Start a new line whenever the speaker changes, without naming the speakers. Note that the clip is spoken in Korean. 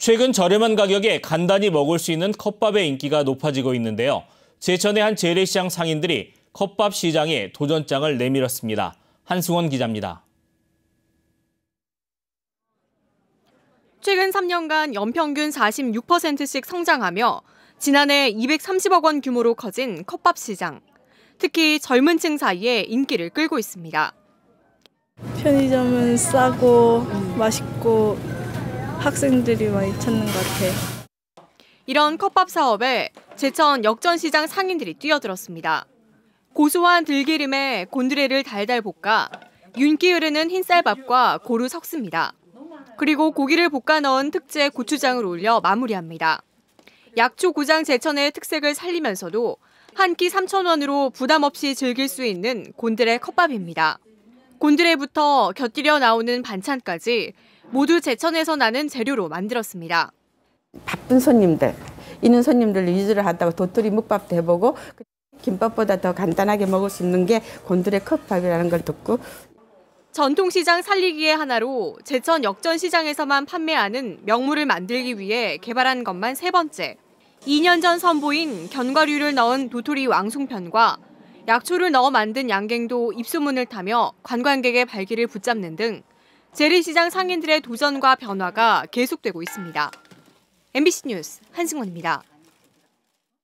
최근 저렴한 가격에 간단히 먹을 수 있는 컵밥의 인기가 높아지고 있는데요. 제천의 한 재래시장 상인들이 컵밥 시장에 도전장을 내밀었습니다. 한승원 기자입니다.
최근 3년간 연평균 46%씩 성장하며 지난해 230억 원 규모로 커진 컵밥 시장. 특히 젊은 층 사이에 인기를 끌고 있습니다.
편의점은 싸고 맛있고 학생들이 많이 찾는 것 같아요.
이런 컵밥 사업에 제천 역전시장 상인들이 뛰어들었습니다. 고소한 들기름에 곤드레를 달달 볶아 윤기 흐르는 흰쌀밥과 고루 섞습니다. 그리고 고기를 볶아 넣은 특제 고추장을 올려 마무리합니다. 약초 고장 제천의 특색을 살리면서도 한 끼 3,000원으로 부담 없이 즐길 수 있는 곤드레 컵밥입니다. 곤드레부터 곁들여 나오는 반찬까지 모두 제천에서 나는 재료로 만들었습니다.
바쁜 손님들, 있는 손님들 위주를 하다가 도토리 묵밥도 해보고 그 김밥보다 더 간단하게 먹을 수 있는 게 곤드레 컵밥이라는 걸
듣고 전통시장 살리기의 하나로 제천 역전시장에서만 판매하는 명물을 만들기 위해 개발한 것만 세 번째. 2년 전 선보인 견과류를 넣은 도토리 왕숭편과 약초를 넣어 만든 양갱도 입소문을 타며 관광객의 발길을 붙잡는 등 재래시장 상인들의 도전과 변화가 계속되고 있습니다. MBC 뉴스 한승원입니다.